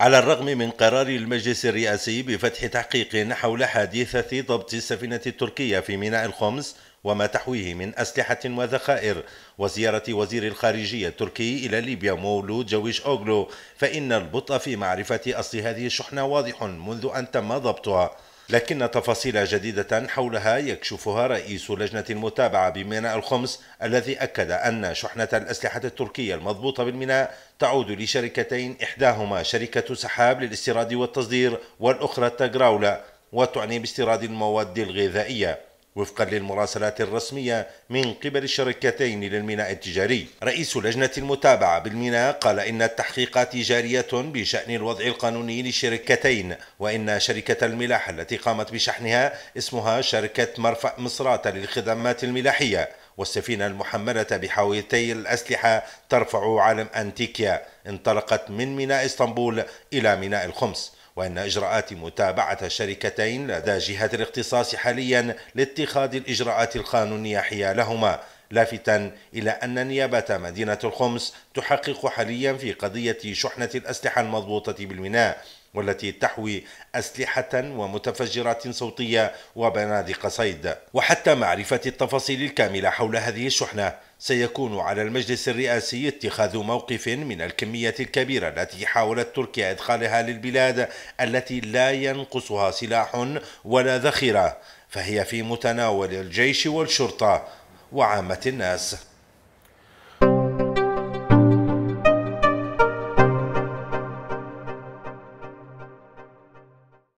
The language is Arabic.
على الرغم من قرار المجلس الرئاسي بفتح تحقيق حول حادثة ضبط السفينة التركية في ميناء الخمس وما تحويه من أسلحة وذخائر وزيارة وزير الخارجية التركي إلى ليبيا مولود جويش أوغلو فإن البطء في معرفة أصل هذه الشحنة واضح منذ أن تم ضبطها لكن تفاصيل جديدة حولها يكشفها رئيس لجنة المتابعة بميناء الخمس الذي أكد أن شحنة الأسلحة التركية المضبوطة بالميناء تعود لشركتين إحداهما شركة سحاب للاستيراد والتصدير والأخرى تجراولا وتعني باستيراد المواد الغذائية وفقا للمراسلات الرسمية من قبل الشركتين للميناء التجاري رئيس لجنة المتابعة بالميناء قال إن التحقيقات جارية بشأن الوضع القانوني للشركتين وإن شركة الملاح التي قامت بشحنها اسمها شركة مرفأ مصرات للخدمات الملاحية والسفينة المحملة بحاويتي الأسلحة ترفع علم أنتيكيا انطلقت من ميناء اسطنبول إلى ميناء الخمس وأن إجراءات متابعة الشركتين لدى جهة الاختصاص حاليا لاتخاذ الإجراءات القانونية حيالهما لافتا إلى أن نيابة مدينة الخمس تحقق حاليا في قضية شحنة الأسلحة المضبوطة بالميناء والتي تحوي أسلحة ومتفجرات صوتية وبنادق صيد وحتى معرفة التفاصيل الكاملة حول هذه الشحنة سيكون على المجلس الرئاسي اتخاذ موقف من الكمية الكبيرة التي حاولت تركيا إدخالها للبلاد التي لا ينقصها سلاح ولا ذخيرة فهي في متناول الجيش والشرطة وعامة الناس